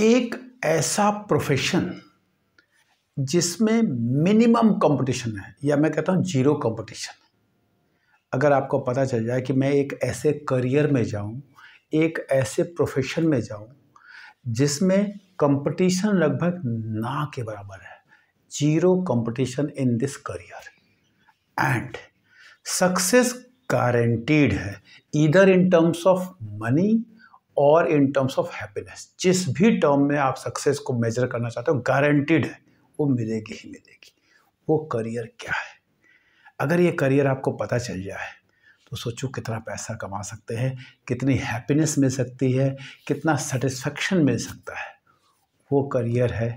एक ऐसा प्रोफेशन जिसमें मिनिमम कंपटीशन है या मैं कहता हूँ जीरो कंपटीशन अगर आपको पता चल जाए कि मैं एक ऐसे करियर में जाऊँ एक ऐसे प्रोफेशन में जाऊँ जिसमें कंपटीशन लगभग ना के बराबर है zero competition in this career and success guaranteed है इधर इन टर्म्स ऑफ मनी और इन टर्म्स ऑफ हैप्पीनेस जिस भी टर्म में आप सक्सेस को मेजर करना चाहते हो गारंटीड है वो मिलेगी ही मिलेगी वो करियर क्या है अगर ये करियर आपको पता चल जाए तो सोचो कितना पैसा कमा सकते हैं कितनी हैप्पीनेस मिल सकती है कितना सेटिस्फेक्शन मिल सकता है वो करियर है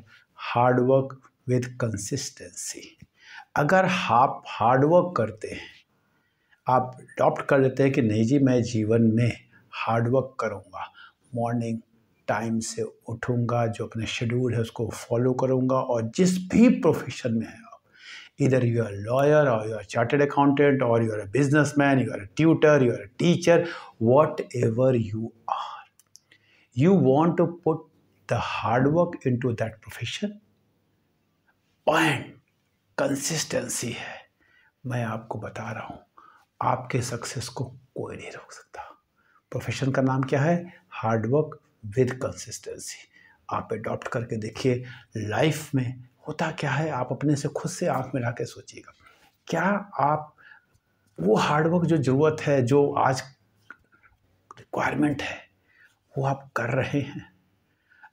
हार्डवर्क विद कंसिस्टेंसी अगर आप हार्डवर्क करते हैं आप अडॉप्ट कर लेते हैं कि नहीं जी मैं जीवन में हार्डवर्क करूँगा मॉर्निंग टाइम से उठूँगा जो अपने शेड्यूल है उसको फॉलो करूँगा और जिस भी प्रोफेशन में है आप इधर यू आर लॉयर और यू आर चार्टेड अकाउंटेंट और you are a business man you are a tutor you are a teacher whatever you are you want to put the hard work into that profession point consistency है मैं आपको बता रहा हूँ आपके success को कोई नहीं रोक सकता प्रोफेशन का नाम क्या है हार्डवर्क विद कंसिस्टेंसी आप एडॉप्ट करके देखिए लाइफ में होता क्या है आप अपने से खुद से आंख मिला के सोचिएगा क्या आप वो हार्डवर्क जो ज़रूरत है जो आज रिक्वायरमेंट है वो आप कर रहे हैं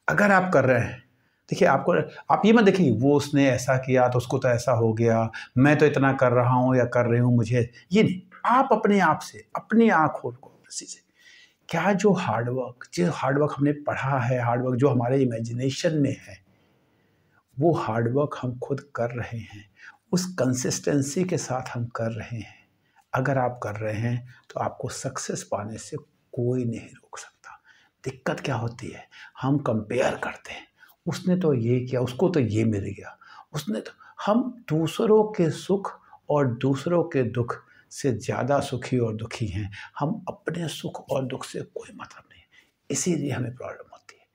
अगर आप कर रहे हैं देखिए आपको आप ये मत देखिए वो उसने ऐसा किया तो उसको तो ऐसा हो गया मैं तो इतना कर रहा हूँ या कर रही हूँ मुझे ये नहीं आप अपने आप से अपनी आँखों को से क्या जो हार्डवर्क जिस हार्डवर्क हमने पढ़ा है हार्डवर्क जो हमारे इमेजिनेशन में है वो हार्डवर्क हम खुद कर रहे हैं उस कंसिस्टेंसी के साथ हम कर रहे हैं अगर आप कर रहे हैं तो आपको सक्सेस पाने से कोई नहीं रोक सकता दिक्कत क्या होती है हम कंपेयर करते हैं उसने तो ये किया उसको तो ये मिल गया उसने तो हम दूसरों के सुख और दूसरों के दुख से ज़्यादा सुखी और दुखी हैं हम अपने सुख और दुख से कोई मतलब नहीं इसीलिए हमें प्रॉब्लम होती है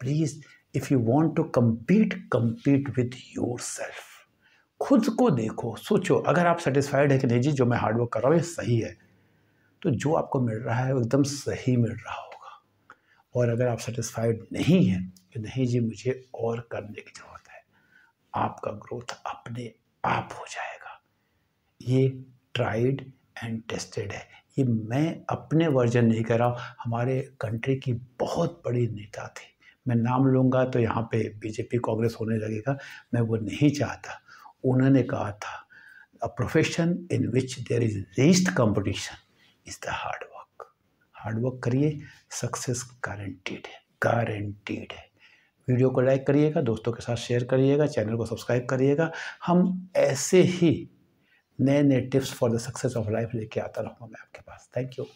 please if you want to compete compete with yourself खुद को देखो सोचो अगर आप सेटिस्फाइड है कि नहीं जी जो मैं हार्डवर्क कर रहा हूँ ये सही है तो जो आपको मिल रहा है वो एकदम सही मिल रहा होगा और अगर आप सेटिस्फाइड नहीं हैं कि नहीं जी मुझे और करने की ज़रूरत है आपका ग्रोथ अपने आप हो जाएगा ये ट्राइड एंड टेस्टेड है ये मैं अपने वर्जन नहीं कर रहा हूँ हमारे कंट्री की बहुत बड़ी नेता थी मैं नाम लूँगा तो यहाँ पे बीजेपी कांग्रेस होने लगेगा मैं वो नहीं चाहता उन्होंने कहा था a profession in which there is least competition is the hard work hard work करिए सक्सेस गारंटीड है गारंटीड है वीडियो को लाइक करिएगा दोस्तों के साथ शेयर करिएगा चैनल को सब्सक्राइब करिएगा हम ऐसे ही नए नए tips for the success of life लेके आता रहूँगा मैं आपके पास थैंक यू